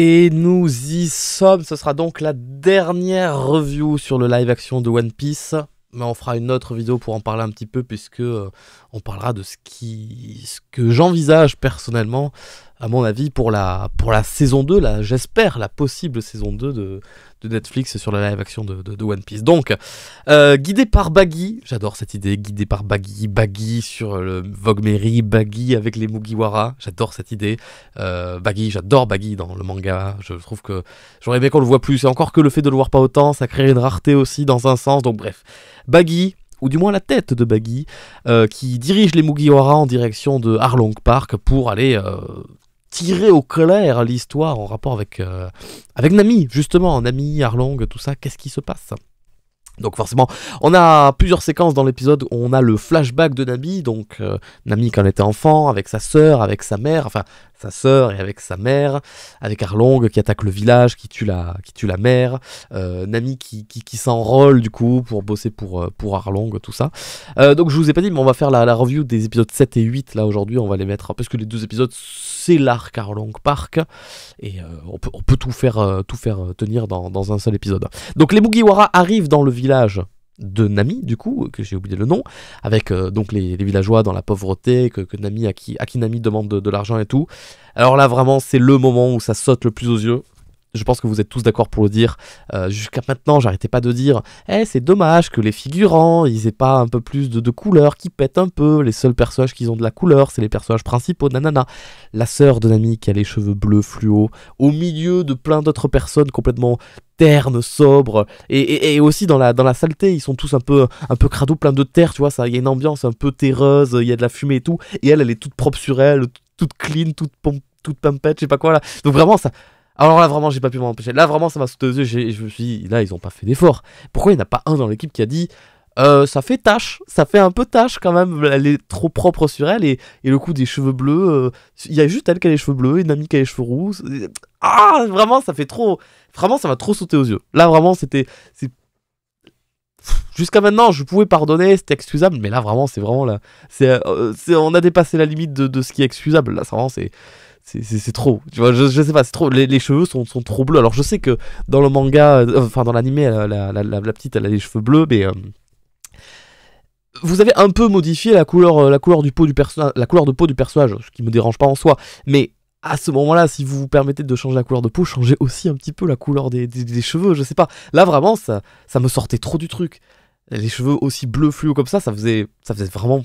Et nous y sommes, ce sera donc la dernière review sur le live action de One Piece. Mais on fera une autre vidéo pour en parler un petit peu puisque euh, on parlera de ce, qui, ce que j'envisage personnellement à mon avis, pour la, pour la saison 2, là, j'espère, la possible saison 2 de, Netflix sur la live action de, de, One Piece. Donc, euh, guidé par Baggy, j'adore cette idée, guidé par Baggy, Baggy sur le Vogue Mary, Baggy avec les Mugiwara, j'adore cette idée. Euh, Baggy, j'adore Baggy dans le manga, je trouve que j'aurais aimé qu'on le voit plus, et encore que le fait de le voir pas autant, ça crée une rareté aussi dans un sens, donc bref. Baggy, ou du moins la tête de Baggy, euh, qui dirige les Mugiwara en direction de Harlong Park pour aller tirer au clair l'histoire en rapport avec, euh, avec Nami, justement, Nami, Harlong tout ça, qu'est-ce qui se passe donc forcément, on a plusieurs séquences dans l'épisode où on a le flashback de Nami, donc euh, Nami quand elle était enfant, avec sa sœur, avec sa mère, enfin sa sœur et avec sa mère, avec Arlong qui attaque le village, qui tue la, qui tue la mère, euh, Nami qui, qui, qui s'enrôle du coup pour bosser pour, euh, pour Arlong, tout ça. Euh, donc je vous ai pas dit, mais on va faire la, review des épisodes 7 et 8 là aujourd'hui, on va les mettre, parce que les deux épisodes c'est l'arc Arlong Park, et on, peut, tout faire, tout faire tenir dans, un seul épisode. Donc les Mugiwara arrivent dans le village de Nami, du coup, que j'ai oublié le nom, avec euh, donc les, villageois dans la pauvreté, que, Nami, à qui, qui Nami demande de l'argent et tout. Alors là, vraiment, c'est le moment où ça saute le plus aux yeux je pense que vous êtes tous d'accord pour le dire. Euh, jusqu'à maintenant, j'arrêtais pas de dire Eh, c'est dommage que les figurants, ils aient pas un peu plus de, de couleur, qui pètent un peu. Les seuls personnages qui ont de la couleur, c'est les personnages principaux, nanana. La sœur de Nami qui a les cheveux bleus fluo, au milieu de plein d'autres personnes complètement ternes, sobres, et, aussi dans la, dans la saleté, ils sont tous un peu, un peu crado, plein de terre, tu vois, il y a une ambiance un peu terreuse, il y a de la fumée et tout, et elle, elle est toute propre sur elle, toute clean, toute pompe, toute pimpette, je sais pas quoi là. Donc vraiment, ça, alors là, vraiment, j'ai pas pu m'en empêcher. Là, vraiment, ça m'a sauté aux yeux. Je me suis dit, là, ils ont pas fait d'effort. Pourquoi il n'y en a pas un dans l'équipe qui a dit, euh, ça fait tâche, ça fait un peu tâche quand même. Elle est trop propre sur elle et, le coup des cheveux bleus. Euh, il y a juste elle qui a les cheveux bleus, une amie qui a les cheveux roux. Ah, vraiment, ça fait trop. Vraiment, ça m'a trop sauté aux yeux. Là, vraiment, c'était. Jusqu'à maintenant, je pouvais pardonner, c'était excusable, mais là, vraiment, c'est vraiment là. Euh, c'est, on a dépassé la limite de, de ce qui est excusable. Là, vraiment, c'est c'est trop. Tu vois, je, je sais pas, c'est trop. Les, les cheveux sont, sont, trop bleus. Alors je sais que dans le manga, euh, enfin dans l'anime, la, la, la, petite elle a les cheveux bleus, mais euh, vous avez un peu modifié la couleur, euh, la couleur du peau du la couleur de peau du personnage, ce qui me dérange pas en soi. Mais à ce moment-là, si vous vous permettez de changer la couleur de peau, changez aussi un petit peu la couleur des, des, cheveux. Je sais pas. Là vraiment, ça, ça me sortait trop du truc. Les cheveux aussi bleus fluo comme ça, ça faisait, ça faisait vraiment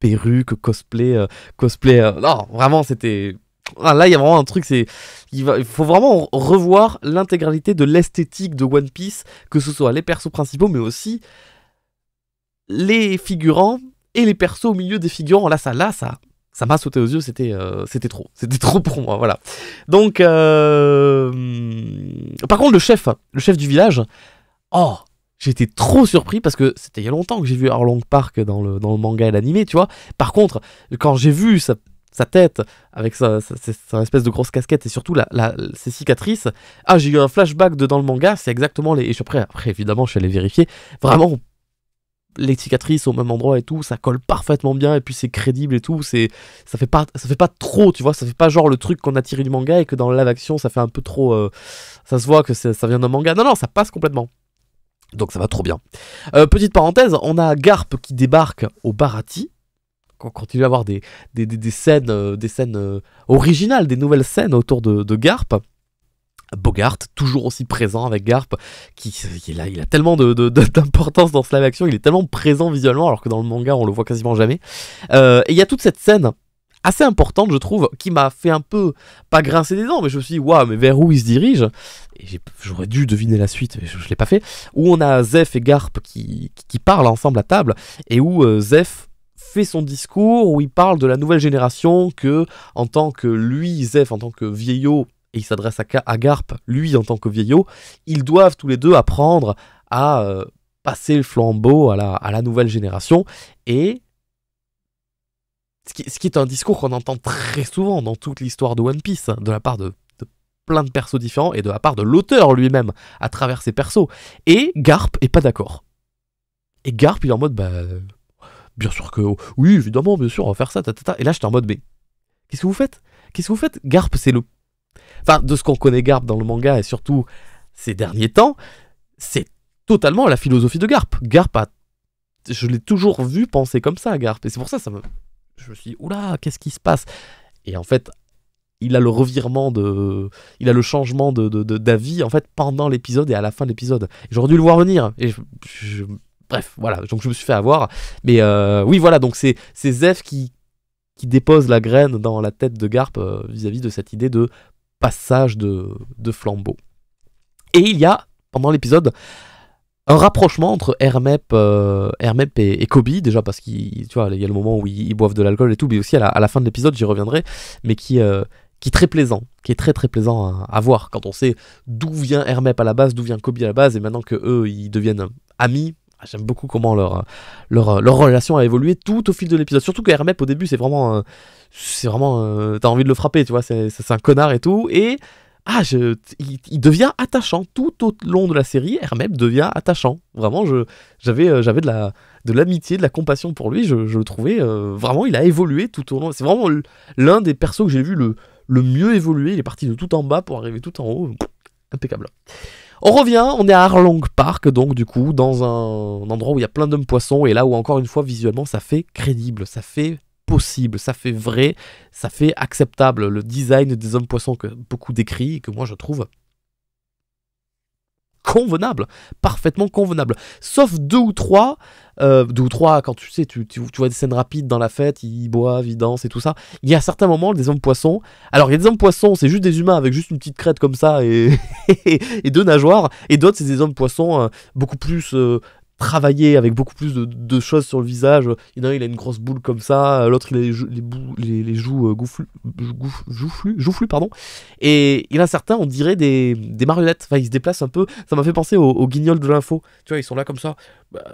perruque, cosplay, cosplay. non, vraiment, c'était ah, là, il y a vraiment un truc, c'est. Il, faut vraiment revoir l'intégralité de l'esthétique de One Piece, que ce soit les persos principaux, mais aussi les figurants et les persos au milieu des figurants. Là, ça, là, ça. Ça m'a sauté aux yeux, c'était euh, c'était trop. C'était trop pour moi, voilà. Donc. Euh, par contre, le chef, le chef du village. Oh, été trop surpris parce que c'était il y a longtemps que j'ai vu Arlong Park dans le, dans le manga et l'animé, tu vois. Par contre, quand j'ai vu ça sa tête, avec sa, espèce de grosse casquette et surtout la, ses cicatrices. Ah, j'ai eu un flashback de dans le manga, c'est exactement les. Et je, après, évidemment, je suis allé vérifier. Vraiment, les cicatrices au même endroit et tout, ça colle parfaitement bien et puis c'est crédible et tout. C'est, ça fait pas, ça fait pas trop, tu vois, ça fait pas genre le truc qu'on a tiré du manga et que dans la action, ça fait un peu trop. Euh, ça se voit que ça vient d'un manga. Non, non, ça passe complètement. Donc ça va trop bien. Euh, petite parenthèse, on a Garp qui débarque au Barati, qu'on continue à avoir des, des, des, scènes, des scènes euh, euh, originales, des nouvelles scènes autour de, de Garp. Bogart, toujours aussi présent avec Garp, qui, là, il a tellement d'importance de, dans ce Action, il est tellement présent visuellement, alors que dans le manga on le voit quasiment jamais. Euh, et il y a toute cette scène assez importante, je trouve, qui m'a fait un peu, pas grincer des dents, mais je me suis dit, waouh, mais vers où il se dirige Et j'aurais dû deviner la suite, mais je, l'ai pas fait. Où on a Zef et Garp qui, qui, parlent ensemble à table, et où euh, Zef fait son discours où il parle de la nouvelle génération que, en tant que lui, Zef, en tant que vieillot, et il s'adresse à, à, Garp, lui, en tant que vieillot, ils doivent tous les deux apprendre à euh, passer le flambeau à la, à la nouvelle génération. Et ce qui, est un discours qu'on entend très souvent dans toute l'histoire de One Piece, de la part de, plein de persos différents et de la part de l'auteur lui-même à travers ses persos. Et Garp est pas d'accord. Et Garp, il est en mode, bah, bien sûr que oui, évidemment, bien sûr, on va faire ça, Et là, j'étais en mode, B. qu'est-ce que vous faites Qu'est-ce que vous faites Garp, c'est le. Enfin, de ce qu'on connaît Garp dans le manga et surtout ces derniers temps, c'est totalement la philosophie de Garp. Garp a. Je l'ai toujours vu penser comme ça, Garp. Et c'est pour ça, ça me. Je me suis dit, oula, qu'est-ce qui se passe Et en fait, il a le revirement de. Il a le changement d'avis, de, de, en fait, pendant l'épisode et à la fin de l'épisode. J'aurais dû le voir venir. Et je, Bref, voilà, donc je me suis fait avoir. Mais euh, oui, voilà, donc c'est Zef qui, qui dépose la graine dans la tête de Garp euh, vis-à-vis de cette idée de passage de, flambeau. Et il y a, pendant l'épisode, un rapprochement entre Hermep, euh, et, Kobe, déjà parce qu'il y a le moment où ils, boivent de l'alcool et tout, mais aussi à la, fin de l'épisode, j'y reviendrai, mais qui, est très plaisant, qui est très très plaisant à, voir quand on sait d'où vient Hermep à la base, d'où vient Kobe à la base, et maintenant que eux ils deviennent amis, ah, j'aime beaucoup comment leur, leur, leur, relation a évolué tout au fil de l'épisode. Surtout que Hermep, au début, c'est vraiment. C'est vraiment. T'as envie de le frapper, tu vois. C'est un connard et tout. Et. Ah, je, il, devient attachant. Tout au long de la série, Hermep devient attachant. Vraiment, j'avais euh, j'avais de la de l'amitié, de la compassion pour lui. Je, le trouvais. Euh, vraiment, il a évolué tout au long. C'est vraiment l'un des persos que j'ai vu le, le mieux évoluer. Il est parti de tout en bas pour arriver tout en haut. Impeccable. On revient, on est à Harlong Park, donc du coup, dans un, endroit où il y a plein d'hommes poissons, et là où encore une fois, visuellement, ça fait crédible, ça fait possible, ça fait vrai, ça fait acceptable. Le design des hommes poissons que beaucoup décrit et que moi je trouve convenable, parfaitement convenable. Sauf deux ou trois, euh, deux ou trois, quand tu sais, tu, tu, vois des scènes rapides dans la fête, ils boivent, ils dansent et tout ça. Il y a certains moments des hommes poissons. Alors il y a des hommes poissons, c'est juste des humains avec juste une petite crête comme ça et, et deux nageoires. Et d'autres, c'est des hommes poissons euh, beaucoup plus euh, travailler avec beaucoup plus de, choses sur le visage. Il y en a il a une grosse boule comme ça, l'autre, il a les, les, les, joues euh, goufflues, pardon. Et il y a certains, on dirait des, marionnettes. Enfin, ils se déplacent un peu. Ça m'a fait penser aux, au guignols de l'info. Tu vois, ils sont là comme ça. Bah,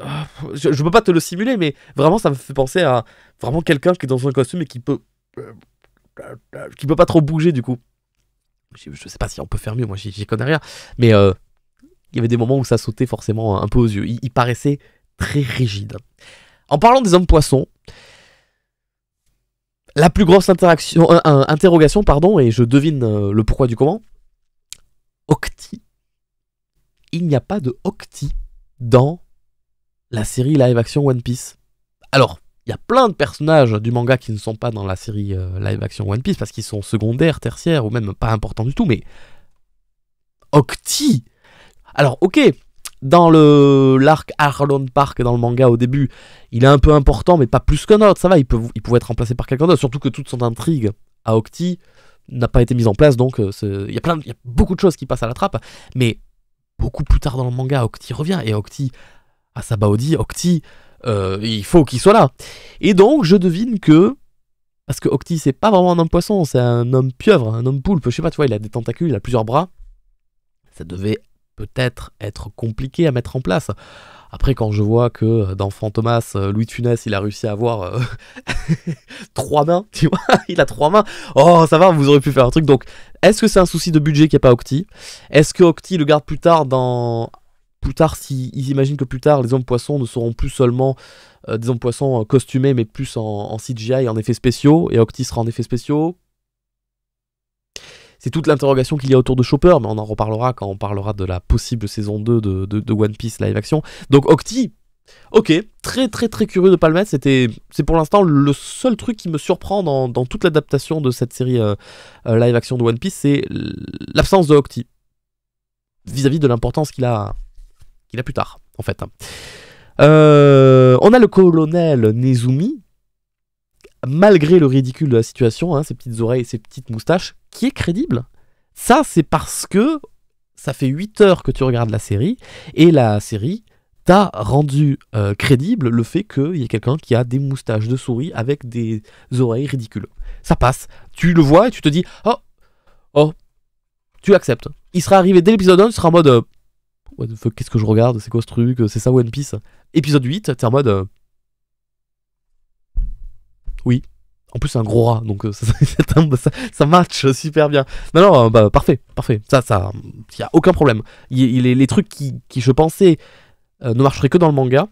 je, peux pas te le simuler, mais vraiment, ça me fait penser à vraiment quelqu'un qui est dans un costume et qui peut. Euh, qui peut pas trop bouger du coup je, sais pas si on peut faire mieux, moi j'y connais rien, mais euh, il y avait des moments où ça sautait forcément un peu aux yeux. Il, paraissait très rigide. En parlant des hommes poissons, la plus grosse interaction, interrogation, pardon, et je devine euh, le pourquoi du comment. Octi. Il n'y a pas de Octi dans la série live action One Piece. Alors, il y a plein de personnages du manga qui ne sont pas dans la série euh, live action One Piece parce qu'ils sont secondaires, tertiaires ou même pas importants du tout, mais Octi alors, ok, dans le l'arc Arlon Park dans le manga au début, il est un peu important, mais pas plus qu'un autre. Ça va, il, peut, il pouvait être remplacé par quelqu'un d'autre. Surtout que toute son intrigue à Octi n'a pas été mise en place, donc euh, il y a plein, beaucoup de choses qui passent à la trappe. Mais beaucoup plus tard dans le manga, Octi revient et Octi à Sabaody, Octi, euh, il faut qu'il soit là. Et donc, je devine que parce que Octi, c'est pas vraiment un homme poisson, c'est un homme pieuvre, un homme poulpe, je sais pas, tu vois, il a des tentacules, il a plusieurs bras. Ça devait peut-être être compliqué à mettre en place. Après, quand je vois que dans Fantomas, euh, Louis de Funès, il a réussi à avoir euh, trois mains, tu vois, il a trois mains. Oh, ça va, vous aurez pu faire un truc. Donc, est-ce que c'est un souci de budget qui n'y a pas Octi Est-ce que Octi le garde plus tard dans. Plus tard, s'ils imaginent que plus tard, les hommes poissons ne seront plus seulement euh, des hommes poissons costumés, mais plus en, en CGI, en effets spéciaux, et Octi sera en effets spéciaux c'est toute l'interrogation qu'il y a autour de Chopper, mais on en reparlera quand on parlera de la possible saison 2 de, One Piece live action. Donc Octi, ok, très très très curieux de pas le mettre, c'était, c'est pour l'instant le seul truc qui me surprend dans, toute l'adaptation de cette série euh, euh, live action de One Piece, c'est l'absence de Octi, vis-à-vis de l'importance qu'il a, qu'il a plus tard, en fait. Hein. Euh, on a le colonel Nezumi, malgré le ridicule de la situation, hein, ses petites oreilles et ses petites moustaches, qui est crédible. Ça, c'est parce que ça fait 8 heures que tu regardes la série, et la série t'a rendu euh, crédible le fait qu'il y ait quelqu'un qui a des moustaches de souris avec des oreilles ridicules. Ça passe. Tu le vois et tu te dis, oh, oh, tu acceptes. Il sera arrivé dès l'épisode 1, tu seras en mode, euh, what the fuck, qu'est-ce que je regarde, c'est quoi ce truc, c'est ça One Piece. Épisode 8, t'es en mode, euh, oui. En plus, c'est un gros rat, donc euh, ça, ça, match super bien. Non, non, euh, bah, parfait, parfait. Ça, ça, il n'y a aucun problème. Il, les, les trucs qui, qui je pensais euh, ne marcheraient que dans le manga,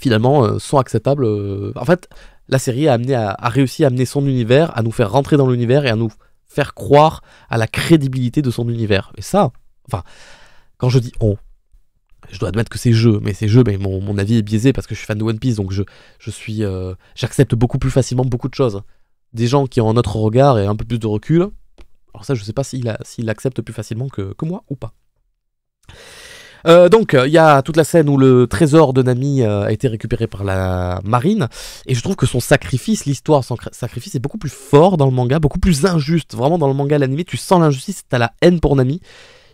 finalement, sont acceptables. En fait, la série a, amené à, a réussi à amener son univers, à nous faire rentrer dans l'univers et à nous faire croire à la crédibilité de son univers. Et ça, enfin, quand je dis on, je dois admettre que c'est jeu, mais ces jeux, mais mon, avis est biaisé parce que je suis fan de One Piece, donc je, je suis, euh, j'accepte beaucoup plus facilement beaucoup de choses. Des gens qui ont un autre regard et un peu plus de recul, alors ça, je sais pas s'il, s'il accepte plus facilement que, moi ou pas. Euh, donc, il y a toute la scène où le trésor de Nami euh, a été récupéré par la marine, et je trouve que son sacrifice, l'histoire son sacrifice, est beaucoup plus fort dans le manga, beaucoup plus injuste. Vraiment, dans le manga, l'animé, tu sens l'injustice, t'as la haine pour Nami,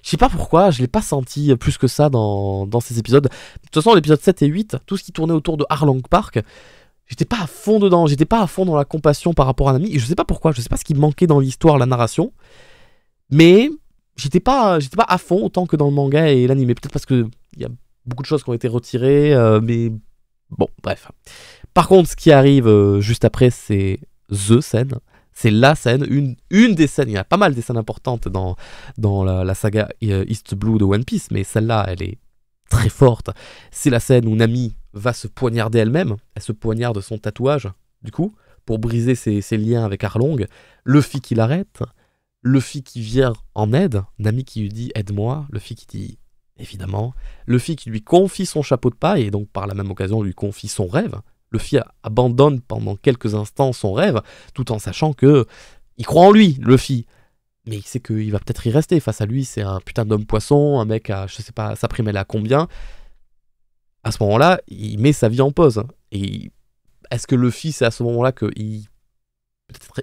je sais pas pourquoi, je l'ai pas senti plus que ça dans, dans ces épisodes. De toute façon, l'épisode 7 et 8, tout ce qui tournait autour de Harlong Park, j'étais pas à fond dedans, j'étais pas à fond dans la compassion par rapport à un ami. Et je sais pas pourquoi, je sais pas ce qui manquait dans l'histoire, la narration. Mais j'étais pas, j'étais pas à fond autant que dans le manga et l'anime. Peut-être parce qu'il y a beaucoup de choses qui ont été retirées, euh, mais bon, bref. Par contre, ce qui arrive euh, juste après, c'est The Scène. C'est la scène, une, des scènes, il y a pas mal des scènes importantes dans, dans la, saga euh, East Blue de One Piece, mais celle-là, elle est très forte. C'est la scène où Nami va se poignarder elle-même, elle se poignarde son tatouage, du coup, pour briser ses, liens avec Arlong. Luffy qui l'arrête, Luffy qui vient en aide, Nami qui lui dit aide-moi, Luffy qui dit évidemment, Luffy qui lui confie son chapeau de paille et donc par la même occasion lui confie son rêve, Luffy abandonne pendant quelques instants son rêve, tout en sachant que il croit en lui, Luffy. Mais il sait qu'il va peut-être y rester. Face à lui, c'est un putain d'homme poisson, un mec à, je sais pas, sa prime elle à combien. À ce moment-là, il met sa vie en pause. Et est-ce que Luffy, c'est à ce moment-là qu'il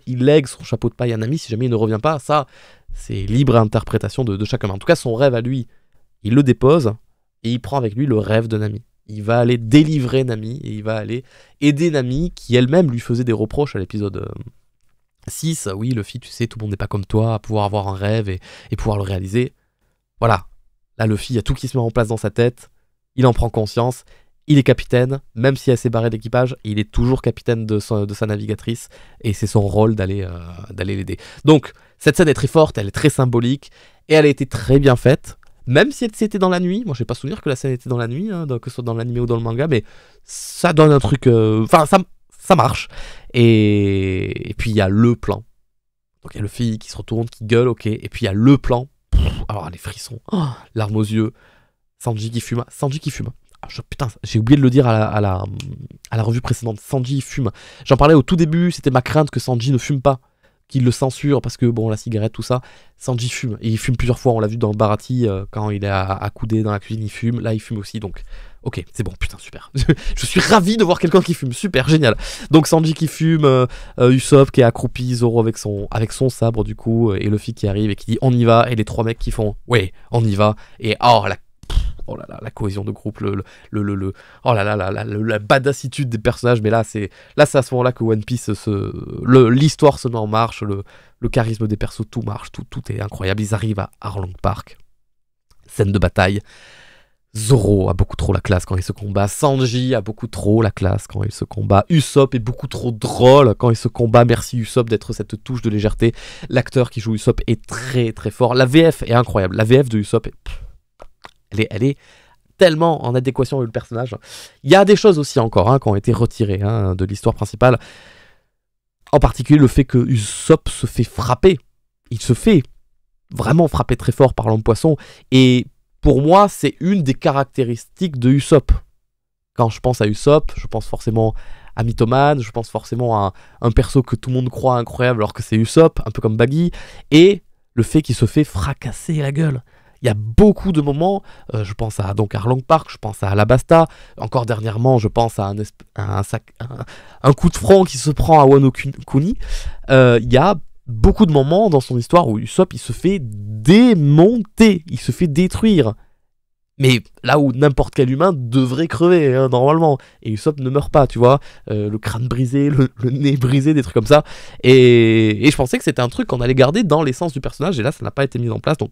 il lègue son chapeau de paille à Nami si jamais il ne revient pas Ça, c'est libre interprétation de, chacun. En tout cas, son rêve à lui, il le dépose et il prend avec lui le rêve de ami il va aller délivrer Nami et il va aller aider Nami qui elle-même lui faisait des reproches à l'épisode 6. Euh, oui, Luffy, tu sais, tout le monde n'est pas comme toi, à pouvoir avoir un rêve et, pouvoir le réaliser. Voilà. Là, Luffy, il y a tout qui se met en place dans sa tête. Il en prend conscience. Il est capitaine, même si elle s'est barrée d'équipage, il est toujours capitaine de, sa navigatrice et c'est son rôle euh, d'aller l'aider. Donc, cette scène est très forte, elle est très symbolique et elle a été très bien faite même si c'était dans la nuit, moi je j'ai pas souvenir que la scène était dans la nuit, hein, que ce soit dans l'anime ou dans le manga, mais ça donne un truc. Euh, enfin, ça, ça marche. Et, puis il y a le plan. Donc il y a le fille qui se retourne, qui gueule, ok. Et puis il y a le plan. alors les frissons, oh, larmes aux yeux. Sanji qui fume, Sanji qui fume. Ah, je, putain, j'ai oublié de le dire à la, à la revue précédente. Sanji fume. J'en parlais au tout début, c'était ma crainte que Sanji ne fume pas qui le censure parce que bon la cigarette tout ça Sanji fume et il fume plusieurs fois on l'a vu dans le Barati euh, quand il est accoudé dans la cuisine il fume là il fume aussi donc ok c'est bon putain super je suis ravi de voir quelqu'un qui fume super génial donc Sanji qui fume euh, euh qui est accroupi Zoro avec son avec son sabre du coup euh, et Luffy qui arrive et qui dit on y va et les trois mecs qui font ouais on y va et oh la oh là là, la cohésion de groupe, le, le, le, oh là là, la, la, badassitude des personnages, mais là, c'est là, à ce moment-là que One Piece, se, l'histoire se met en marche, le, le charisme des persos, tout marche, tout, tout est incroyable. Ils arrivent à Arlong Park, scène de bataille. Zoro a beaucoup trop la classe quand il se combat. Sanji a beaucoup trop la classe quand il se combat. Usopp est beaucoup trop drôle quand il se combat. Merci Usopp d'être cette touche de légèreté. L'acteur qui joue Usopp est très très fort. La VF est incroyable. La VF de Usopp est... Elle est, tellement en adéquation avec le personnage. Il y a des choses aussi encore hein, qui ont été retirées hein, de l'histoire principale. En particulier le fait que Usopp se fait frapper. Il se fait vraiment frapper très fort par l'homme poisson. Et pour moi, c'est une des caractéristiques de Usopp. Quand je pense à Usopp, je pense forcément à Mythoman, je pense forcément à un, un perso que tout le monde croit incroyable alors que c'est Usopp, un peu comme Baggy. Et le fait qu'il se fait fracasser la gueule. Il y a beaucoup de moments, euh, je pense à donc Arlong Park, je pense à Alabasta, encore dernièrement, je pense à un, un, sac, un, coup de franc qui se prend à Wano Kuni. Euh, il y a beaucoup de moments dans son histoire où Usopp il se fait démonter, il se fait détruire. Mais là où n'importe quel humain devrait crever, hein, normalement. Et Usopp ne meurt pas, tu vois. Euh, le crâne brisé, le, nez brisé, des trucs comme ça. Et, et je pensais que c'était un truc qu'on allait garder dans l'essence du personnage. Et là, ça n'a pas été mis en place. Donc,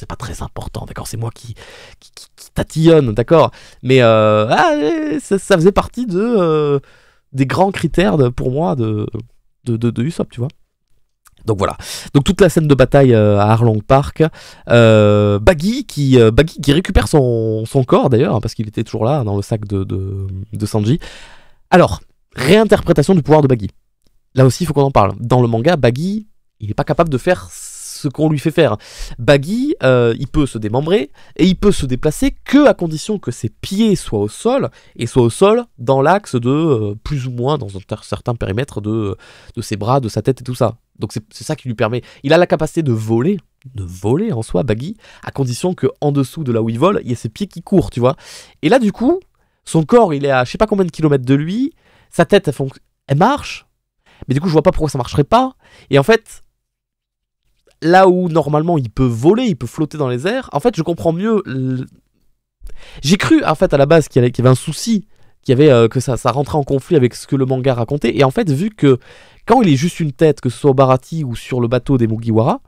c'est pas très important, d'accord C'est moi qui, qui, tatillonne, d'accord Mais euh, ah, ça, faisait partie de, euh, des grands critères pour moi de, de, de, Usopp, tu vois donc voilà. Donc toute la scène de bataille euh, à Arlong Park. Baggy, qui, qui récupère son, son corps d'ailleurs, hein, parce qu'il était toujours là dans le sac de, de, de, Sanji. Alors, réinterprétation du pouvoir de Baggy. Là aussi, il faut qu'on en parle. Dans le manga, Baggy, il n'est pas capable de faire ce qu'on lui fait faire. Baggy, euh, il peut se démembrer et il peut se déplacer que à condition que ses pieds soient au sol et soient au sol dans l'axe de euh, plus ou moins dans un certain périmètre de, de ses bras, de sa tête et tout ça. Donc c'est ça qui lui permet. Il a la capacité de voler, de voler en soi, Baggy, à condition que en dessous de là où il vole, il y a ses pieds qui courent, tu vois. Et là, du coup, son corps, il est à je sais pas combien de kilomètres de lui, sa tête, elle, elle marche, mais du coup, je vois pas pourquoi ça marcherait pas. Et en fait, là où normalement il peut voler, il peut flotter dans les airs, en fait je comprends mieux. J'ai cru en fait à la base qu'il y avait un souci, qu'il y avait, euh, que ça, ça rentrait en conflit avec ce que le manga racontait, et en fait vu que quand il est juste une tête, que ce soit au Barati ou sur le bateau des Mugiwara,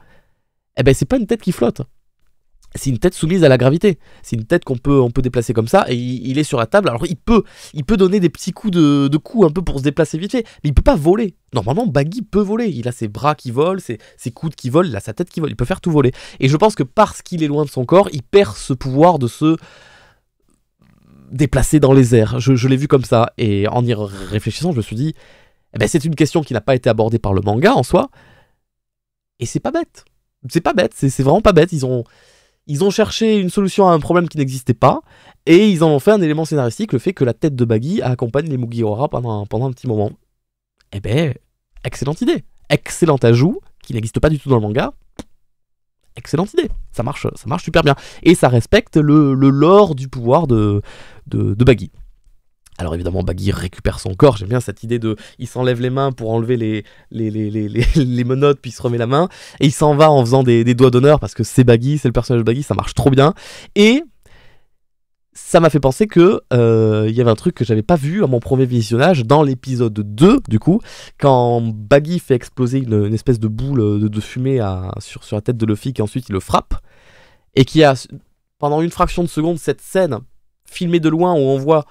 eh ben c'est pas une tête qui flotte c'est une tête soumise à la gravité. C'est une tête qu'on peut, on peut déplacer comme ça, et il, est sur la table. Alors il peut, il peut donner des petits coups de, de coups un peu pour se déplacer vite fait, mais il peut pas voler. Normalement, Baggy peut voler. Il a ses bras qui volent, ses, ses coudes qui volent, il sa tête qui vole. Il peut faire tout voler. Et je pense que parce qu'il est loin de son corps, il perd ce pouvoir de se déplacer dans les airs. Je, l'ai vu comme ça, et en y réfléchissant, je me suis dit, eh ben, c'est une question qui n'a pas été abordée par le manga en soi, et c'est pas bête. C'est pas bête, c'est vraiment pas bête. Ils ont ils ont cherché une solution à un problème qui n'existait pas, et ils en ont fait un élément scénaristique, le fait que la tête de Baggy accompagne les Mugiwara pendant un, pendant un petit moment. Eh ben, excellente idée. Excellent ajout, qui n'existe pas du tout dans le manga. Excellente idée. Ça marche, ça marche super bien. Et ça respecte le, le lore du pouvoir de, de Baggy. Alors évidemment, Baggy récupère son corps. J'aime bien cette idée de. Il s'enlève les mains pour enlever les, les, les, les, les menottes, puis il se remet la main. Et il s'en va en faisant des, doigts d'honneur parce que c'est Baggy, c'est le personnage de Baggy, ça marche trop bien. Et ça m'a fait penser que euh, il y avait un truc que j'avais pas vu à mon premier visionnage dans l'épisode 2 du coup quand Baggy fait exploser une, espèce de boule de, fumée sur, sur la tête de Luffy qui ensuite il le frappe et qui a pendant une fraction de seconde cette scène filmée de loin où on voit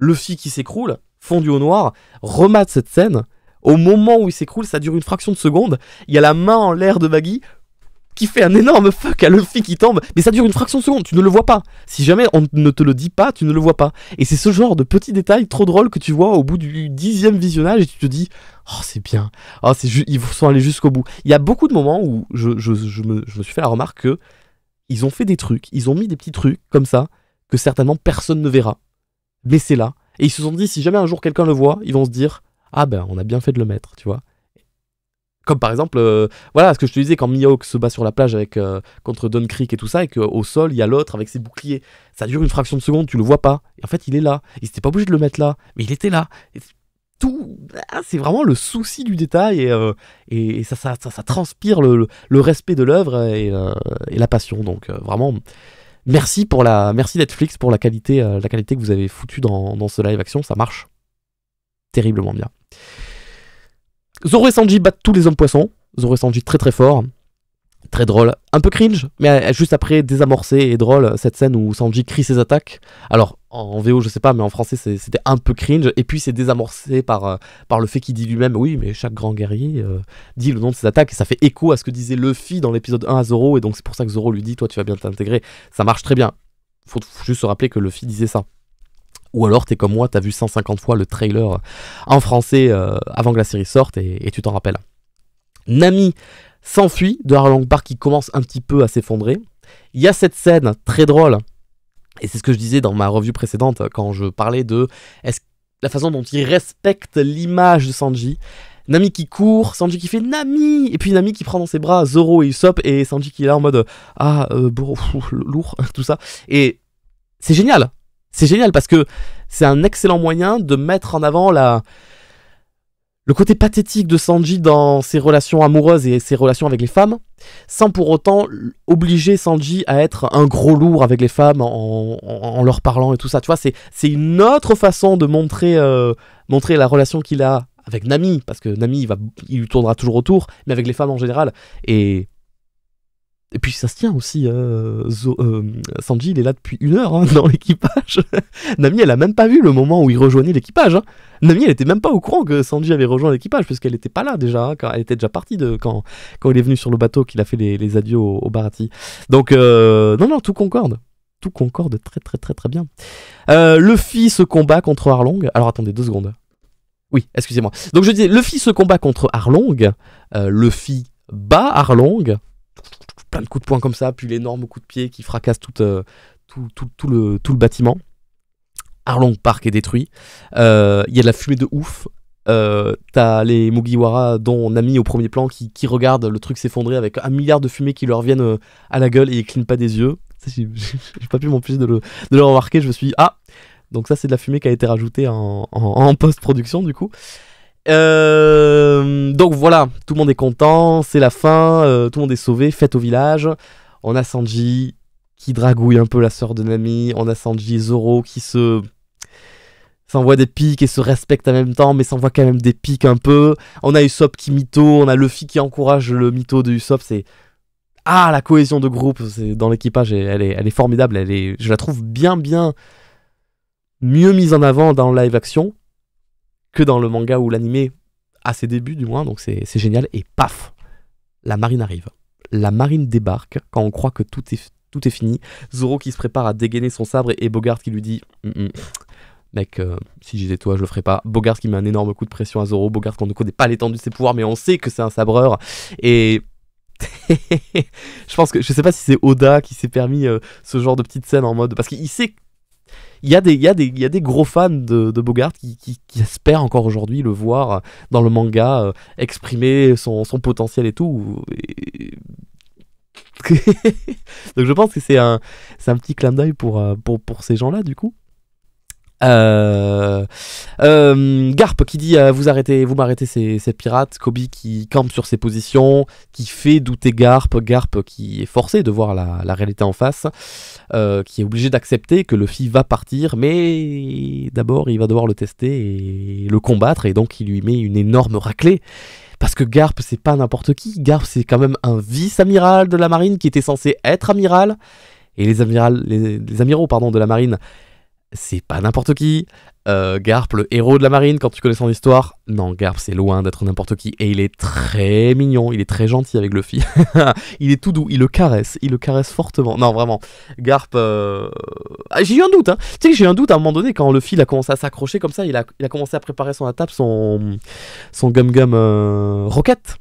Luffy qui s'écroule, fondu au noir, remate cette scène. Au moment où il s'écroule, ça dure une fraction de seconde. Il y a la main en l'air de Baggy qui fait un énorme fuck à Luffy qui tombe, mais ça dure une fraction de seconde, tu ne le vois pas. Si jamais on ne te le dit pas, tu ne le vois pas. Et c'est ce genre de petits détails trop drôles que tu vois au bout du dixième visionnage et tu te dis, oh c'est bien, oh, c'est ils sont allés jusqu'au bout. Il y a beaucoup de moments où je, me, je, me, suis fait la remarque que ils ont fait des trucs, ils ont mis des petits trucs comme ça que certainement personne ne verra c'est là. Et ils se sont dit, si jamais un jour quelqu'un le voit, ils vont se dire, ah ben, on a bien fait de le mettre, tu vois. Comme par exemple, euh, voilà ce que je te disais quand Mihawk se bat sur la plage avec, euh, contre Don Creek et tout ça, et qu'au sol, il y a l'autre avec ses boucliers. Ça dure une fraction de seconde, tu le vois pas. Et en fait, il est là. Il s'était pas obligé de le mettre là, mais il était là. tout, ah, c'est vraiment le souci du détail, et, euh, et, ça, ça, transpire le, respect de l'œuvre et, et, la passion. Donc, vraiment, Merci pour la, merci Netflix pour la qualité, euh, la qualité que vous avez foutu dans, dans, ce live action, ça marche terriblement bien. Zoro et Sanji battent tous les hommes poissons. Zoro et Sanji très très fort très drôle, un peu cringe, mais euh, juste après désamorcer et drôle, euh, cette scène où Sanji crie ses attaques. Alors, en VO, je sais pas, mais en français, c'était un peu cringe, et puis c'est désamorcé par, euh, par le fait qu'il dit lui-même, oui, mais chaque grand guerrier dit le nom de ses attaques, et ça fait écho à ce que disait Luffy dans l'épisode 1 à Zoro, et donc c'est pour ça que Zoro lui dit, toi, tu vas bien t'intégrer. Ça marche très bien. Faut, juste se rappeler que Luffy disait ça. Ou alors t'es comme moi, t'as vu 150 fois le trailer en français avant que la série sorte et tu t'en rappelles. Nami, s'enfuit de Harlong Park qui commence un petit peu à s'effondrer. Il y a cette scène très drôle, et c'est ce que je disais dans ma revue précédente euh, quand je parlais de la façon dont il respecte l'image de Sanji. Nami qui court, Sanji qui fait Nami Et puis Nami qui prend dans ses bras Zoro et Usopp, et Sanji qui est là en mode euh, Ah, euh, lourd, tout ça. Et c'est génial C'est génial parce que c'est un excellent moyen de mettre en avant la, le côté pathétique de Sanji dans ses relations amoureuses et ses relations avec les femmes, sans pour autant obliger Sanji à être un gros lourd avec les femmes en, leur parlant et tout ça. Tu vois, c'est une autre façon de montrer, euh, montrer la relation qu'il a avec Nami, parce que Nami, il, va, il lui tournera toujours autour, mais avec les femmes en général. Et et puis ça se tient aussi. Euh, euh, Sanji, il est là depuis une heure hein, dans l'équipage. Nami, elle a même pas vu le moment où il rejoignait l'équipage. Hein. Nami, elle était même pas au courant que Sanji avait rejoint l'équipage, puisqu'elle était pas là déjà. Hein, quand, elle était déjà partie de, quand, quand il est venu sur le bateau, qu'il a fait les, adieux au, Barati. Donc, euh, non, non, tout concorde. Tout concorde très, très, très, très bien. Euh, Luffy se combat contre Arlong. Alors attendez deux secondes. Oui, excusez-moi. Donc je disais, Luffy se combat contre Arlong. Luffy bat Arlong plein de coups de poing comme ça, puis l'énorme coup de pied qui fracasse tout, euh, tout, le, tout le bâtiment. Arlong Park est détruit. Il euh, y a de la fumée de ouf. Euh, t'as les Mugiwara dont on a mis au premier plan qui, regardent le truc s'effondrer avec un milliard de fumées qui leur viennent à la gueule et ils clignent pas des yeux. J'ai pas pu m'empêcher de le, de le remarquer. Je me suis dit, ah, donc ça c'est de la fumée qui a été rajoutée en, en post-production du coup. Euh, donc voilà, tout le monde est content, c'est la fin, euh, tout le monde est sauvé, fête au village. On a Sanji qui dragouille un peu la sœur de Nami, on a Sanji et Zoro qui se s'envoie des pics et se respecte en même temps, mais s'envoie quand même des pics un peu. On a Usopp qui mytho, on a Luffy qui encourage le mytho de Usopp, c'est... Ah, la cohésion de groupe c'est dans l'équipage, elle est, elle est formidable, elle est, je la trouve bien, bien mieux mise en avant dans live action que dans le manga ou l'animé, à ses débuts du moins, donc c'est génial. Et paf, la marine arrive. La marine débarque quand on croit que tout est, tout est fini. Zoro qui se prépare à dégainer son sabre et, Bogart qui lui dit hum, hum. Mec, euh, si j'étais toi, je le ferais pas. Bogart qui met un énorme coup de pression à Zoro. Bogart qu'on ne connaît pas l'étendue de ses pouvoirs, mais on sait que c'est un sabreur. Et je pense que je sais pas si c'est Oda qui s'est permis euh, ce genre de petite scène en mode parce qu'il sait il y, a des, y il y a des gros fans de, Bogart qui, espèrent encore aujourd'hui le voir dans le manga euh, exprimer son, potentiel et tout. Donc je pense que c'est un, un petit clin d'œil pour, euh, pour, pour ces gens-là, du coup. Euh, euh, Garp qui dit euh, vous arrêtez, vous m'arrêtez ces, ces, pirates. Kobe qui campe sur ses positions, qui fait douter Garp. Garp qui est forcé de voir la, réalité en face, euh, qui est obligé d'accepter que le Luffy va partir, mais d'abord il va devoir le tester et le combattre, et donc il lui met une énorme raclée. Parce que Garp, c'est pas n'importe qui. Garp, c'est quand même un vice-amiral de la marine qui était censé être amiral. Et les, amiraux les, les amiraux pardon, de la marine c'est pas n'importe qui. Euh, Garp, le héros de la marine, quand tu connais son histoire, non, Garp, c'est loin d'être n'importe qui. Et il est très mignon, il est très gentil avec Luffy. il est tout doux, il le caresse, il le caresse fortement. Non, vraiment, Garp... Euh, ah, j'ai eu un doute, hein. Tu sais que j'ai eu un doute à un moment donné, quand Luffy il a commencé à s'accrocher comme ça, il a, commencé à préparer son attaque, son, son gum-gum euh, roquette.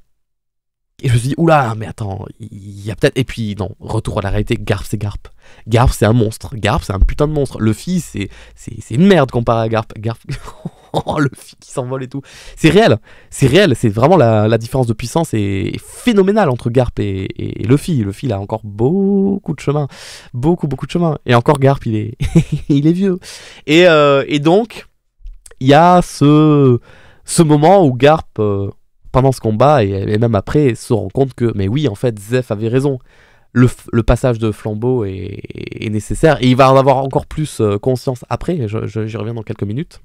Et je me suis dit, oula, mais attends, il y a peut-être. Et puis, non, retour à la réalité, Garp, c'est Garp. Garp, c'est un monstre. Garp, c'est un putain de monstre. Le fils, c'est, c'est, une merde comparé à Garp. Garp, oh, le fils qui s'envole et tout. C'est réel, c'est réel. C'est vraiment la, différence de puissance est, phénoménale entre Garp et, et, Luffy. Luffy, il a encore beaucoup de chemin. Beaucoup, beaucoup de chemin. Et encore, Garp, il est, il est vieux. Euh, et, donc, il y a ce, ce moment où Garp. Euh, pendant ce combat et, même après se rend compte que, mais oui, en fait, Zef avait raison. Le, passage de flambeau est, nécessaire et il va en avoir encore plus euh, conscience après. J'y reviens dans quelques minutes.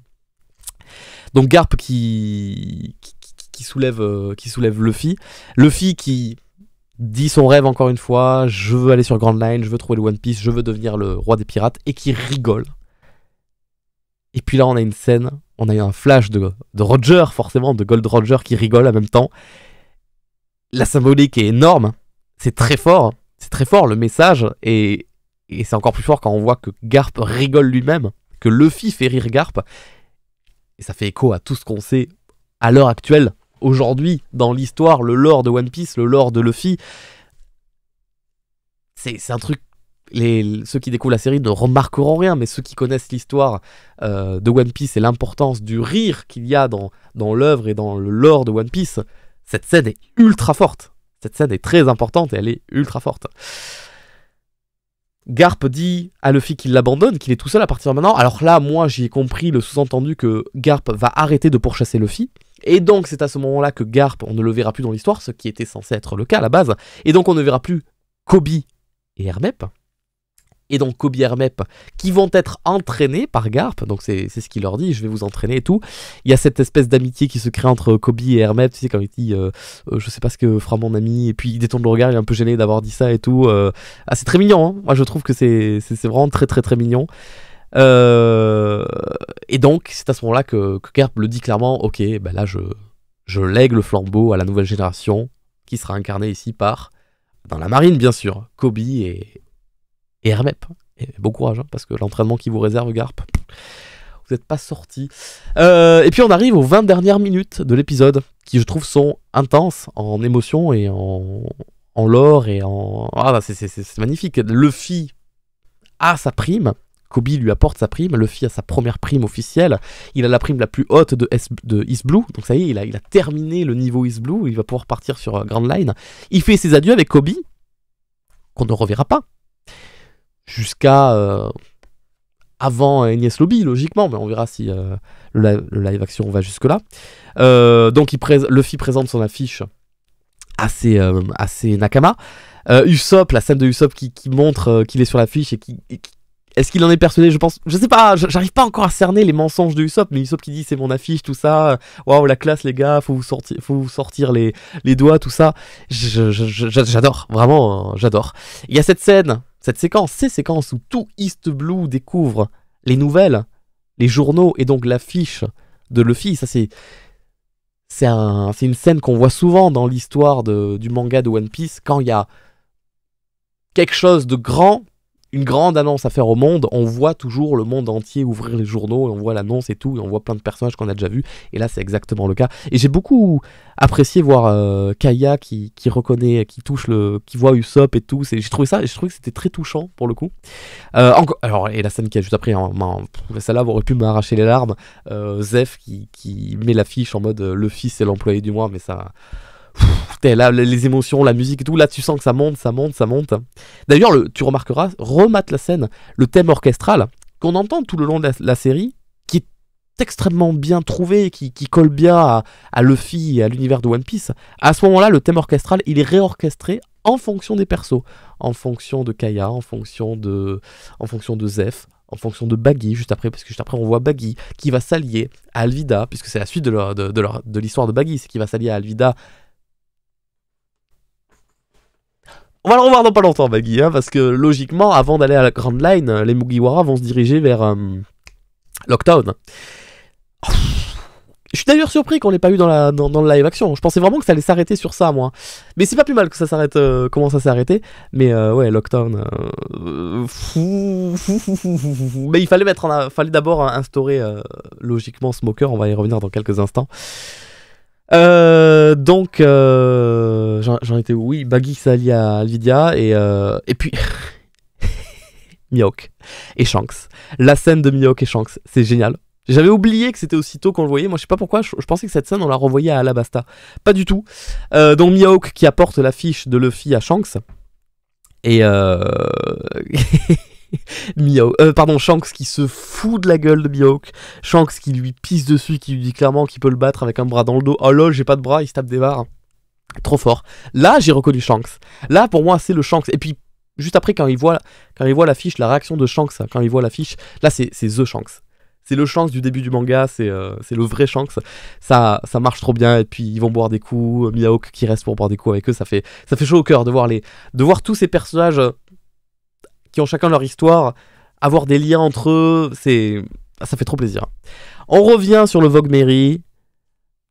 Donc Garp qui, qui, qui, soulève, euh, qui soulève Luffy. Luffy qui dit son rêve encore une fois je veux aller sur Grand Line, je veux trouver le One Piece, je veux devenir le roi des pirates et qui rigole. Et puis là, on a une scène on a eu un flash de, Roger, forcément, de Gold Roger qui rigole en même temps. La symbolique est énorme, c'est très fort, c'est très fort le message, et, et c'est encore plus fort quand on voit que Garp rigole lui-même, que Luffy fait rire Garp, et ça fait écho à tout ce qu'on sait à l'heure actuelle, aujourd'hui, dans l'histoire, le lore de One Piece, le lore de Luffy. C'est un truc ceux qui découvrent la série ne remarqueront rien, mais ceux qui connaissent l'histoire euh, de One Piece et l'importance du rire qu'il y a dans, dans l'œuvre et dans le lore de One Piece, cette scène est ultra forte. Cette scène est très importante et elle est ultra forte. Garp dit à Luffy qu'il l'abandonne, qu'il est tout seul à partir de maintenant. Alors là, moi, j'y ai compris le sous-entendu que Garp va arrêter de pourchasser Luffy. Et donc, c'est à ce moment-là que Garp, on ne le verra plus dans l'histoire, ce qui était censé être le cas à la base. Et donc, on ne verra plus Kobe et Hermep et donc Kobe Hermep qui vont être entraînés par Garp, donc c'est ce qu'il leur dit, je vais vous entraîner et tout. Il y a cette espèce d'amitié qui se crée entre Kobe et Hermep, tu sais, quand il dit euh, euh, je sais pas ce que fera mon ami, et puis il détourne le regard, il est un peu gêné d'avoir dit ça et tout. Euh. Ah, c'est très mignon, hein. moi je trouve que c'est vraiment très très très mignon. et donc c'est à ce moment-là que, Garp le dit clairement, ok, ben là je, je lègue le flambeau à la nouvelle génération qui sera incarnée ici par, dans la marine bien sûr, Kobe et, et Hermep, bon courage, hein, parce que l'entraînement qui vous réserve, Garp, vous n'êtes pas sorti. Euh, et puis on arrive aux 20 dernières minutes de l'épisode, qui je trouve sont intenses en émotion et en, lore et en... Ah bah, c'est magnifique. Luffy a sa prime. Kobe lui apporte sa prime, Luffy a sa première prime officielle, il a la prime la plus haute de, S de East Blue, donc ça y est, il a, il a terminé le niveau East Blue, il va pouvoir partir sur euh, Grand Line. Il fait ses adieux avec Kobe, qu'on ne reverra pas, jusqu'à euh, avant Agnès Lobby, logiquement, mais on verra si euh, le, live, action va jusque-là. Euh, donc il le Luffy présente son affiche à ses, Nakama. Usopp, la scène de Usopp qui, qui montre qu'il est sur l'affiche et qui, est-ce qu'il en est persuadé Je pense, je sais pas, j'arrive pas encore à cerner les mensonges de Usopp, mais Usopp qui dit c'est mon affiche, tout ça, waouh la classe les gars, faut vous sortir, faut vous sortir les, les doigts, tout ça. J'adore, vraiment, j'adore. Il y a cette scène cette séquence, ces séquences où tout East Blue découvre les nouvelles, les journaux et donc l'affiche de Luffy, c'est c'est une scène qu'on voit souvent dans l'histoire du manga de One Piece quand il y a quelque chose de grand une grande annonce à faire au monde, on voit toujours le monde entier ouvrir les journaux et on voit l'annonce et tout, et on voit plein de personnages qu'on a déjà vus. Et là, c'est exactement le cas. Et j'ai beaucoup apprécié voir euh, Kaya qui, qui, reconnaît, qui touche le, qui voit Usopp et tout. J'ai trouvé ça, je trouvé que c'était très touchant pour le coup. Euh, encore, alors, et la scène qui a juste après, hein, celle-là aurait pu m'arracher les larmes. Euh, Zef qui, qui met l'affiche en mode le fils est l'employé du mois, mais ça là, les émotions, la musique et tout, là tu sens que ça monte, ça monte, ça monte. D'ailleurs, tu remarqueras, remate la scène, le thème orchestral qu'on entend tout le long de la, série, qui est extrêmement bien trouvé, qui, qui colle bien à, Luffy et à l'univers de One Piece, à ce moment-là, le thème orchestral, il est réorchestré en fonction des persos, en fonction de Kaya, en fonction de, en fonction de Zef en fonction de Baggy juste après, parce que juste après on voit Baggy qui va s'allier à Alvida, puisque c'est la suite de l'histoire de, de, de, Baggy, c'est qu'il va s'allier à Alvida On va le revoir dans pas longtemps, Baggy, hein, parce que logiquement, avant d'aller à la Grand Line, les Mugiwara vont se diriger vers euh, Lockdown. je suis d'ailleurs surpris qu'on l'ait pas eu dans, la, dans, le live action. Je pensais vraiment que ça allait s'arrêter sur ça, moi. Mais c'est pas plus mal que ça s'arrête, euh, comment ça s'est arrêté. Mais euh, ouais, Lockdown. Euh, Mais il fallait, mettre fallait d'abord instaurer logiquement Smoker. On va y revenir dans quelques instants. Euh, donc, euh, j'en étais où Oui, Baggy s'allie à Lydia et, euh, et puis Mihawk et Shanks. La scène de Mihawk et Shanks, c'est génial. J'avais oublié que c'était aussitôt qu'on le voyait. Moi, je sais pas pourquoi. Je, pensais que cette scène, on la renvoyait à Alabasta. Pas du tout. Euh, donc, Mihawk qui apporte l'affiche de Luffy à Shanks. Et. euh, Mihawk. Euh, pardon, Shanks qui se fout de la gueule de Mihawk. Shanks qui lui pisse dessus, qui lui dit clairement qu'il peut le battre avec un bras dans le dos. Oh là j'ai pas de bras, il se tape des barres. Trop fort. Là, j'ai reconnu Shanks. Là, pour moi, c'est le Shanks. Et puis, juste après, quand il voit, quand il voit l'affiche, la réaction de Shanks, quand il voit l'affiche, là, c'est The Shanks. C'est le Shanks du début du manga, euh, c'est le vrai Shanks. Ça, ça marche trop bien. Et puis ils vont boire des coups. Mihawk qui reste pour boire des coups avec eux, ça fait, ça fait chaud au cœur de voir les, de voir tous ces personnages euh, qui ont chacun leur histoire, avoir des liens entre eux, c'est ah, ça fait trop plaisir. On revient sur le Vogue Mary.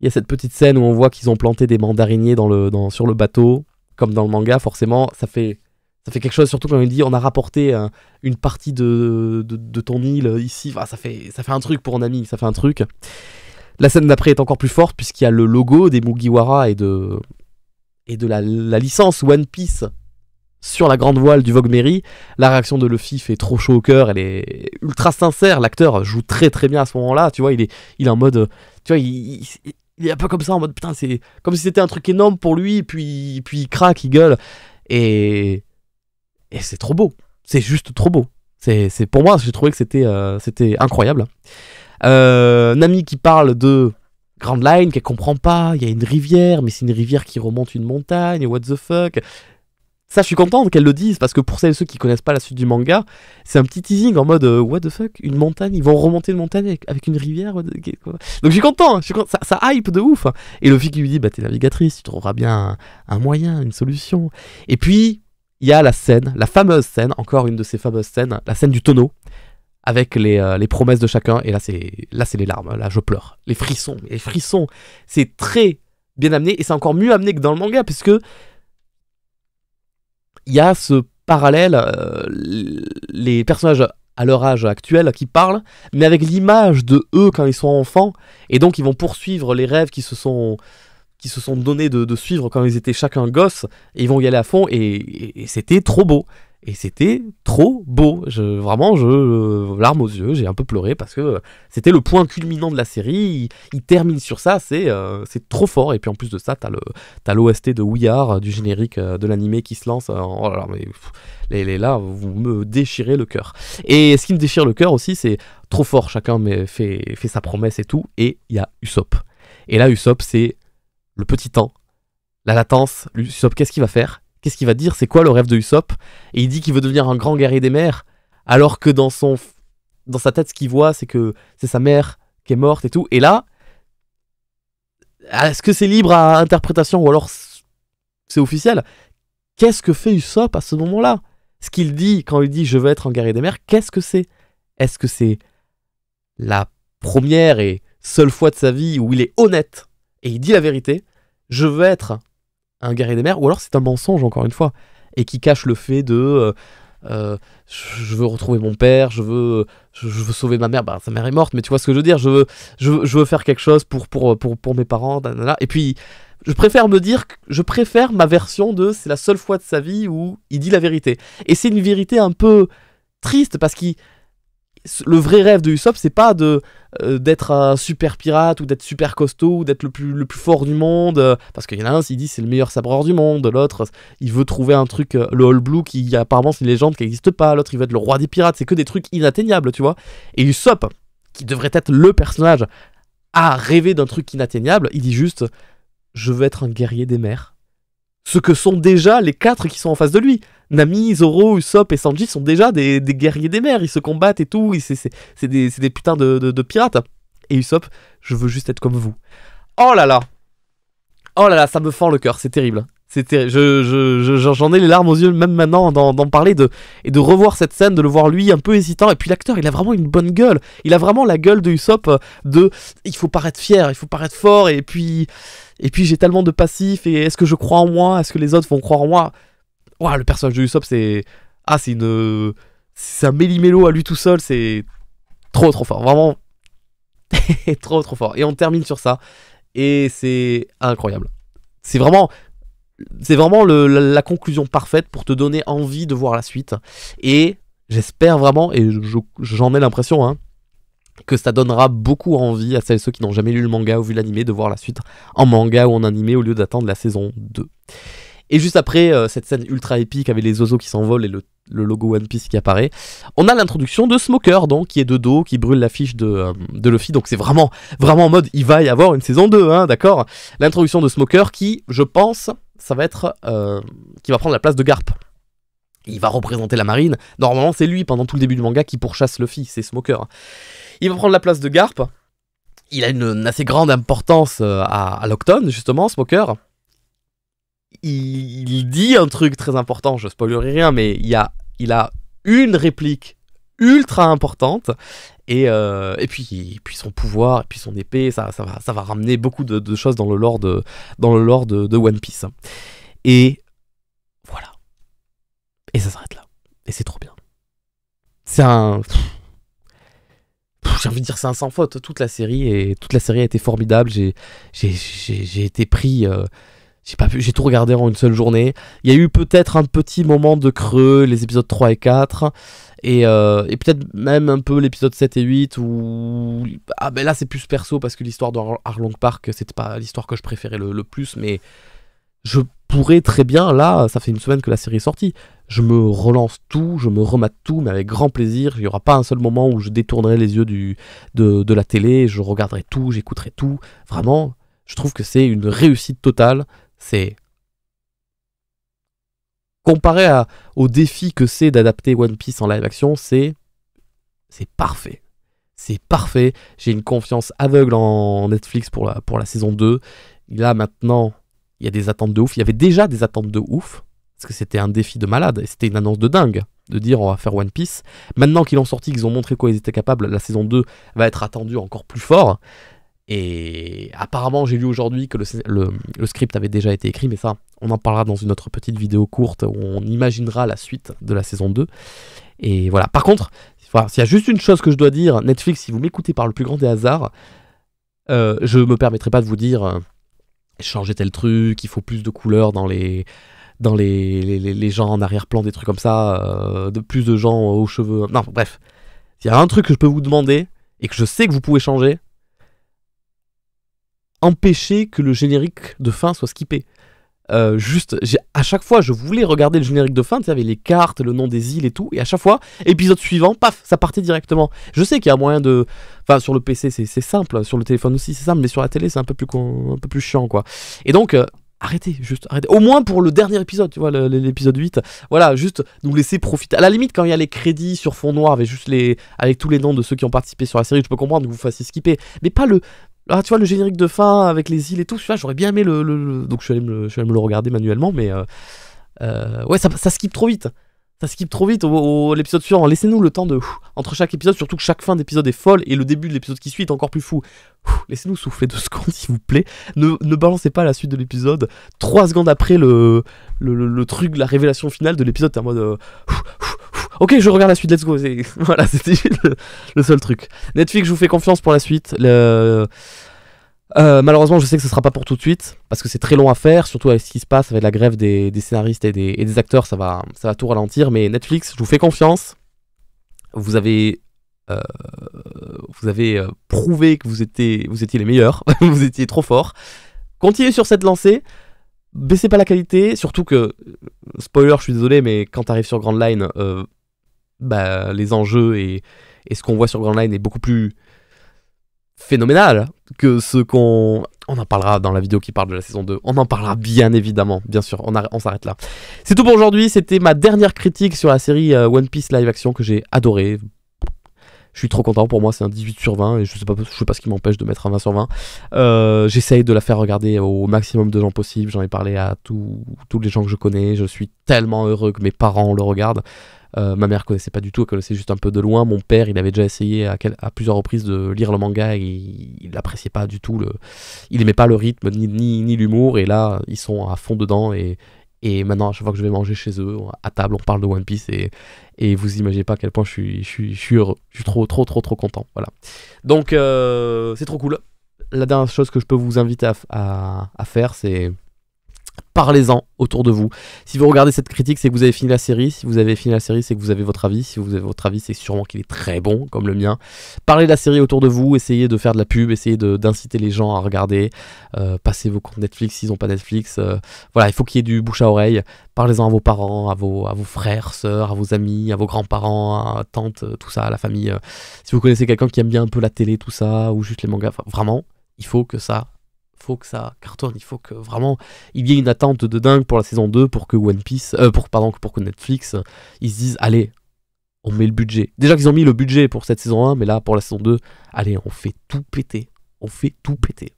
Il y a cette petite scène où on voit qu'ils ont planté des mandariniers dans le, dans, sur le bateau, comme dans le manga, forcément, ça fait, ça fait quelque chose, surtout quand il dit on a rapporté euh, une partie de, ton île ici, ah, ça, fait, ça fait un truc pour un ami, ça fait un truc. La scène d'après est encore plus forte puisqu'il y a le logo des Mugiwara et de, et de la licence One Piece sur la grande voile du Vogue Mary. La réaction de Luffy fait trop chaud au cœur, elle est ultra sincère, l'acteur joue très très bien à ce moment-là, tu vois, il est, il en mode, tu vois, il, il, est un peu comme ça, en mode, putain, c'est comme si c'était un truc énorme pour lui, puis, puis il craque, il gueule, et, et c'est trop beau, c'est juste trop beau. C'est pour moi, j'ai trouvé que c'était euh, c'était incroyable. Euh, Nami qui parle de Grand Line, qu'elle comprend pas, il y a une rivière, mais c'est une rivière qui remonte une montagne, what the fuck. Ça, je suis contente qu'elle le dise, parce que pour celles et ceux qui connaissent pas la suite du manga, c'est un petit teasing en mode euh, What the fuck Une montagne Ils vont remonter une montagne avec, une rivière Donc je suis content, Ça, hype de ouf Et le Luffy qui lui dit Bah, t'es navigatrice, tu trouveras bien un, moyen, une solution. Et puis, il y a la scène, la fameuse scène, encore une de ces fameuses scènes, la scène du tonneau, avec les, euh, promesses de chacun. Et là, là, c'est les larmes. Là, je pleure. Les frissons, les frissons. C'est très bien amené et c'est encore mieux amené que dans le manga, puisque il y a ce parallèle, euh, les personnages à leur âge actuel qui parlent, mais avec l'image de eux quand ils sont enfants, et donc ils vont poursuivre les rêves qui se sont qui se sont donnés de, suivre quand ils étaient chacun gosse, et ils vont y aller à fond, et c'était trop beau et c'était trop beau. Je, vraiment, je euh, larmes aux yeux, j'ai un peu pleuré parce que c'était le point culminant de la série. Il, termine sur ça, c'est euh, c'est trop fort. Et puis en plus de ça, t'as l'OST de We euh, du générique de l'animé qui se lance. Oh là là, mais les, les, là, vous me déchirez le cœur. Et ce qui me déchire le cœur aussi, c'est trop fort. Chacun fait, fait sa promesse et tout. Et il y a Usopp. Et là, Usopp, c'est le petit temps, la latence. Usopp, qu'est-ce qu'il va faire qu'est-ce qu'il va dire C'est quoi le rêve de Usopp Et il dit qu'il veut devenir un grand guerrier des mers, alors que dans son dans sa tête, ce qu'il voit, c'est que c'est sa mère qui est morte et tout. Et là, est-ce que c'est libre à interprétation ou alors c'est officiel Qu'est-ce que fait Usopp à ce moment-là Ce qu'il dit quand il dit je veux être un guerrier des mers, qu'est-ce que c'est Est-ce que c'est la première et seule fois de sa vie où il est honnête et il dit la vérité Je veux être un guerrier des mers, ou alors c'est un mensonge, encore une fois, et qui cache le fait de euh, euh, je veux retrouver mon père, je veux, je, veux sauver ma mère, bah, sa mère est morte, mais tu vois ce que je veux dire, je veux, je, veux, faire quelque chose pour, pour, pour, mes parents, et puis je préfère me dire, je préfère ma version de c'est la seule fois de sa vie où il dit la vérité. Et c'est une vérité un peu triste parce qu'il le vrai rêve de Usopp, c'est pas de euh, d'être un super pirate ou d'être super costaud ou d'être le plus, le plus fort du monde. Euh, parce qu'il y en a un qui dit c'est le meilleur sabreur du monde, l'autre il veut trouver un truc, euh, le All Blue qui apparemment c'est une légende qui n'existe pas, l'autre il veut être le roi des pirates, c'est que des trucs inatteignables, tu vois. Et Usopp, qui devrait être le personnage à rêver d'un truc inatteignable, il dit juste je veux être un guerrier des mers ce que sont déjà les quatre qui sont en face de lui. Nami, Zoro, Usopp et Sanji sont déjà des, guerriers des mers, ils se combattent et tout, c'est des, des, putains de, pirates. Et Usopp, je veux juste être comme vous. Oh là là Oh là là, ça me fend le cœur, c'est terrible. je J'en ai les larmes aux yeux même maintenant d'en parler de, et de revoir cette scène, de le voir lui un peu hésitant. Et puis l'acteur, il a vraiment une bonne gueule. Il a vraiment la gueule de Usopp euh, de il faut paraître fier, il faut paraître fort et puis et puis j'ai tellement de passifs, et est-ce que je crois en moi Est-ce que les autres vont croire en moi Ouah, le personnage de Usopp, c'est. Ah, c'est une. C'est un méli-mélo à lui tout seul, c'est trop trop fort, vraiment. trop trop fort. Et on termine sur ça, et c'est incroyable. C'est vraiment. C'est vraiment la, conclusion parfaite pour te donner envie de voir la suite. Et j'espère vraiment, et j'en ai l'impression, hein, que ça donnera beaucoup envie à celles et ceux qui n'ont jamais lu le manga ou vu l'animé de voir la suite en manga ou en animé au lieu d'attendre la saison 2. Et juste après euh, cette scène ultra épique avec les oiseaux qui s'envolent et le, logo One Piece qui apparaît, on a l'introduction de Smoker, donc, qui est de dos, qui brûle l'affiche de, euh, de Luffy. Donc c'est vraiment, vraiment en mode, il va y avoir une saison 2, hein, d'accord L'introduction de Smoker qui, je pense, ça va être... Euh, qui va prendre la place de Garp il va représenter la marine. Normalement, c'est lui, pendant tout le début du manga, qui pourchasse Luffy, c'est Smoker. Il va prendre la place de Garp. Il a une, assez grande importance euh, à, à justement, Smoker. Il, dit un truc très important, je spoilerai rien, mais il, a, une réplique ultra importante. Euh, et, puis, son pouvoir, et puis son épée, ça, va, ramener beaucoup de, choses dans le lore, de One Piece. Et voilà. Et ça s'arrête là. Et c'est trop bien. C'est un j'ai envie de dire c'est un sans faute. Toute la série et toute la série a été formidable. J'ai j'ai été pris. Euh, j'ai pas j'ai tout regardé en une seule journée. Il y a eu peut-être un petit moment de creux, les épisodes 3 et 4, et, euh, et peut-être même un peu l'épisode 7 et 8, où... Ah ben là c'est plus perso, parce que l'histoire de Harlong Park, c'était pas l'histoire que je préférais le, plus, mais je pourrais très bien, là, ça fait une semaine que la série est sortie, je me relance tout, je me remate tout, mais avec grand plaisir. Il n'y aura pas un seul moment où je détournerai les yeux de, la télé, je regarderai tout, j'écouterai tout. Vraiment, je trouve que c'est une réussite totale. C'est comparé au défi que c'est d'adapter One Piece en live action, c'est c'est parfait. C'est parfait. J'ai une confiance aveugle en Netflix pour la, pour la saison 2. Là maintenant, il y a des attentes de ouf. Il y avait déjà des attentes de ouf parce que c'était un défi de malade et c'était une annonce de dingue de dire on va faire One Piece. Maintenant qu'ils l'ont sorti, qu'ils ont montré quoi ils étaient capables, la saison 2 va être attendue encore plus fort. Et apparemment, j'ai lu aujourd'hui que le, script avait déjà été écrit, mais ça, on en parlera dans une autre petite vidéo courte où on imaginera la suite de la saison 2. Et voilà. Par contre, s'il y a juste une chose que je dois dire, Netflix, si vous m'écoutez par le plus grand des hasards, je euh, je me permettrai pas de vous dire changez euh, changer tel truc, il faut plus de couleurs dans les dans les, les, les gens en arrière-plan, des trucs comme ça, euh, de plus de gens aux cheveux. Non, bref. Il y a un truc que je peux vous demander et que je sais que vous pouvez changer, empêchez que le générique de fin soit skippé. Euh, juste, à chaque fois, je voulais regarder le générique de fin, tu sais, avec les cartes, le nom des îles et tout, et à chaque fois, épisode suivant, paf, ça partait directement. Je sais qu'il y a moyen de. Enfin, sur le PC, c'est simple, sur le téléphone aussi, c'est simple, mais sur la télé, c'est un, peu plus un peu plus chiant, quoi. Et donc, euh, arrêtez, juste arrêtez. Au moins pour le dernier épisode, tu vois, l'épisode 8. Voilà, juste nous laisser profiter. À la limite, quand il y a les crédits sur fond noir avec juste les, avec tous les noms de ceux qui ont participé sur la série, je peux comprendre que vous fassiez skipper, mais pas le. Ah, tu vois, le générique de fin avec les îles et tout, j'aurais bien aimé le, Donc je suis, allé me, le regarder manuellement, mais. Euh, euh, ouais, ça, ça skip trop vite ça skip trop vite au, l'épisode suivant. Laissez-nous le temps de. entre chaque épisode, surtout que chaque fin d'épisode est folle et le début de l'épisode qui suit est encore plus fou. Laissez-nous souffler deux secondes, s'il vous plaît. Ne, balancez pas la suite de l'épisode. Trois secondes après le, le, truc, la révélation finale de l'épisode, t'es en mode. Euh, ok, je regarde la suite, let's go. Voilà, c'était le, seul truc. Netflix, je vous fais confiance pour la suite. Le. Euh, malheureusement, je sais que ce sera pas pour tout de suite, parce que c'est très long à faire, surtout avec ce qui se passe avec la grève des, scénaristes et des, acteurs, ça va, ça va tout ralentir. Mais Netflix, je vous fais confiance. Vous avez, euh, vous avez euh, prouvé que vous étiez, vous étiez les meilleurs, vous étiez trop forts. Continuez sur cette lancée. Baissez pas la qualité, surtout que, spoiler, je suis désolé, mais quand arrives sur Grand Line, bah, les enjeux et, et ce qu'on voit sur Grand Line est beaucoup plus phénoménal que ce qu'on... On en parlera dans la vidéo qui parle de la saison 2. On en parlera bien évidemment, bien sûr. On, on s'arrête là. C'est tout pour aujourd'hui. C'était ma dernière critique sur la série euh, One Piece Live Action que j'ai adoré. Je suis trop content pour moi, c'est un 18 sur 20 et je sais pas, je sais pas ce qui m'empêche de mettre un 20 sur 20. Euh, j'essaye de la faire regarder au maximum de gens possible. J'en ai parlé à tous les gens que je connais. Je suis tellement heureux que mes parents le regardent. Euh, ma mère connaissait pas du tout, elle connaissait juste un peu de loin. Mon père, il avait déjà essayé à, plusieurs reprises de lire le manga et il n'appréciait pas du tout le. Il aimait pas le rythme ni, l'humour. Et là, ils sont à fond dedans. Et, et maintenant, à chaque fois que je vais manger chez eux, à table, on parle de One Piece. Et, vous imaginez pas à quel point je suis, je suis trop, trop, trop, trop content. Voilà. Donc, euh, c'est trop cool. La dernière chose que je peux vous inviter à faire, c'est Parlez-en autour de vous. Si vous regardez cette critique, c'est que vous avez fini la série. Si vous avez fini la série, c'est que vous avez votre avis. Si vous avez votre avis, c'est sûrement qu'il est très bon, comme le mien. Parlez de la série autour de vous. Essayez de faire de la pub. Essayez d'inciter les gens à regarder. Euh, passez vos comptes Netflix s'ils n'ont pas Netflix. Euh, voilà, il faut qu'il y ait du bouche à oreille. Parlez-en à vos parents, à vos, à vos frères, sœurs, à vos amis, à vos grands-parents, à tantes, euh, tout ça, à la famille. si vous connaissez quelqu'un qui aime bien un peu la télé, tout ça, ou juste les mangas, vraiment, il faut que ça il faut que ça cartonne, il faut que vraiment il y ait une attente de dingue pour la saison 2 pour que One Piece, euh, pour, pardon, pour que Netflix, ils se disent allez, on met le budget. Déjà qu'ils ont mis le budget pour cette saison 1, mais là pour la saison 2, allez, on fait tout péter. On fait tout péter.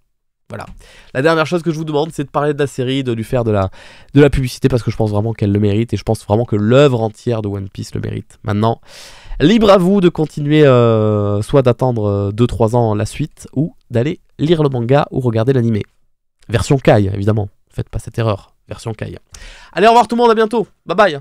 Voilà. La dernière chose que je vous demande, c'est de parler de la série, de lui faire de la, de la publicité, parce que je pense vraiment qu'elle le mérite, et je pense vraiment que l'œuvre entière de One Piece le mérite. Maintenant, libre à vous de continuer, euh, soit d'attendre 2-3 euh, ans la suite, ou d'aller lire le manga ou regarder l'anime, Version Kai, évidemment. Faites pas cette erreur. Version Kai. Allez, au revoir tout le monde, à bientôt. Bye bye.